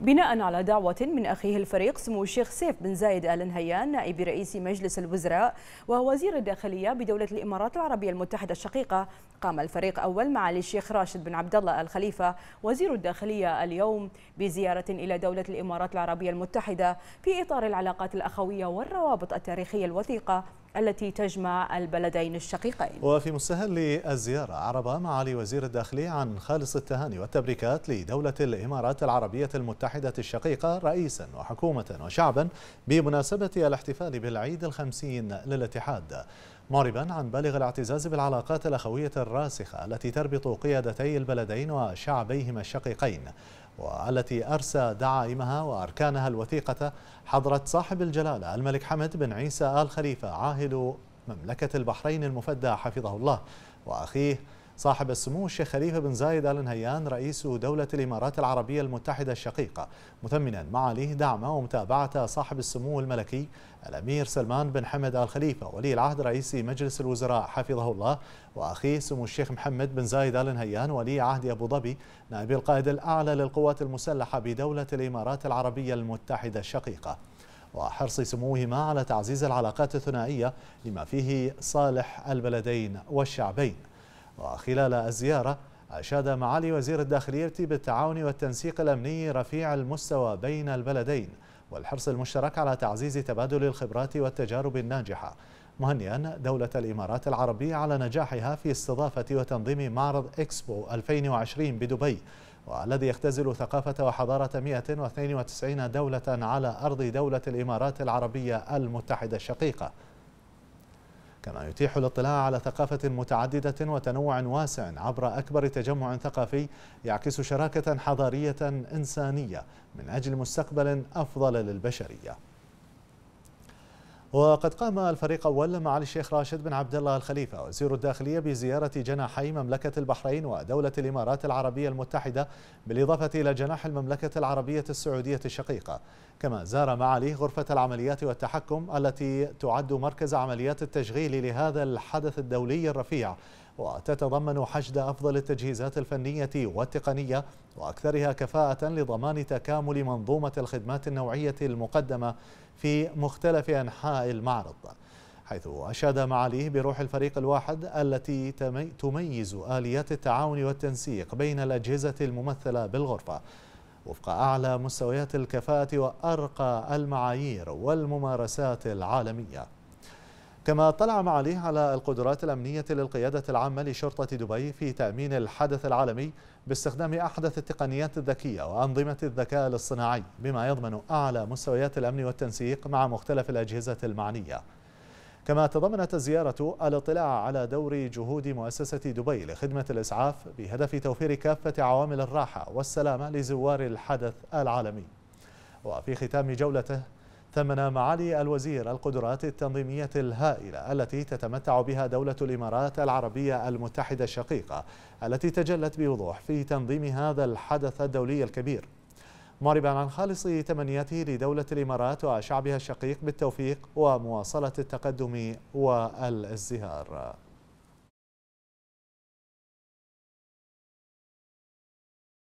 بناء على دعوة من أخيه الفريق سمو الشيخ سيف بن زايد آل نهيان نائب رئيس مجلس الوزراء ووزير الداخلية بدولة الإمارات العربية المتحدة الشقيقة قام الفريق أول معالي الشيخ راشد بن عبد الله الخليفة وزير الداخلية اليوم بزيارة إلى دولة الإمارات العربية المتحدة في إطار العلاقات الأخوية والروابط التاريخية الوثيقة التي تجمع البلدين الشقيقين وفي مستهل الزيارة عرب معالي وزير الداخلية عن خالص التهاني والتبريكات لدولة الإمارات العربية المتحدة الشقيقة رئيسا وحكومة وشعبا بمناسبة الاحتفال بالعيد الخمسين للاتحاد معربا عن بالغ الاعتزاز بالعلاقات الأخوية الراسخة التي تربط قيادتي البلدين وشعبيهما الشقيقين والتي أرسى دعائمها وأركانها الوثيقة حضرة صاحب الجلالة الملك حمد بن عيسى آل خليفة عاهل مملكة البحرين المفدى حفظه الله وأخيه صاحب السمو الشيخ خليفة بن زايد آل نهيان رئيس دولة الإمارات العربية المتحدة الشقيقة مثمنا معاليه دعم ومتابعة صاحب السمو الملكي الأمير سلمان بن حمد آل خليفة ولي العهد رئيس مجلس الوزراء حفظه الله وأخيه سمو الشيخ محمد بن زايد آل نهيان ولي عهد أبو ظبي نائب القائد الأعلى للقوات المسلحة بدولة الإمارات العربية المتحدة الشقيقة وحرص سموهما على تعزيز العلاقات الثنائية لما فيه صالح البلدين والشعبين وخلال الزيارة أشاد معالي وزير الداخلية بالتعاون والتنسيق الأمني رفيع المستوى بين البلدين والحرص المشترك على تعزيز تبادل الخبرات والتجارب الناجحة مهنئا دولة الإمارات العربية على نجاحها في استضافة وتنظيم معرض إكسبو 2020 بدبي والذي يختزل ثقافة وحضارة 192 دولة على أرض دولة الإمارات العربية المتحدة الشقيقة كما يتيح الاطلاع على ثقافة متعددة وتنوع واسع عبر أكبر تجمع ثقافي يعكس شراكة حضارية إنسانية من أجل مستقبل أفضل للبشرية وقد قام الفريق أول معالي الشيخ راشد بن عبد الله الخليفة وزير الداخلية بزيارة جناحي مملكة البحرين ودولة الإمارات العربية المتحدة بالإضافة إلى جناح المملكة العربية السعودية الشقيقة كما زار معاليه غرفة العمليات والتحكم التي تعد مركز عمليات التشغيل لهذا الحدث الدولي الرفيع وتتضمن حشد أفضل التجهيزات الفنية والتقنية وأكثرها كفاءة لضمان تكامل منظومة الخدمات النوعية المقدمة في مختلف أنحاء المعرض حيث أشاد معاليه بروح الفريق الواحد التي تميز آليات التعاون والتنسيق بين الأجهزة الممثلة بالغرفة وفق أعلى مستويات الكفاءة وأرقى المعايير والممارسات العالمية كما اطلع معاليه على القدرات الأمنية للقيادة العامة لشرطة دبي في تأمين الحدث العالمي باستخدام أحدث التقنيات الذكية وأنظمة الذكاء الاصطناعي بما يضمن أعلى مستويات الأمن والتنسيق مع مختلف الأجهزة المعنية كما تضمنت الزيارة الاطلاع على دور جهود مؤسسة دبي لخدمة الإسعاف بهدف توفير كافة عوامل الراحة والسلامة لزوار الحدث العالمي وفي ختام جولته ثمن معالي الوزير القدرات التنظيمية الهائلة التي تتمتع بها دولة الإمارات العربية المتحدة الشقيقة التي تجلت بوضوح في تنظيم هذا الحدث الدولي الكبير معربا عن خالص تمنياته لدولة الإمارات وشعبها الشقيق بالتوفيق ومواصلة التقدم والازدهار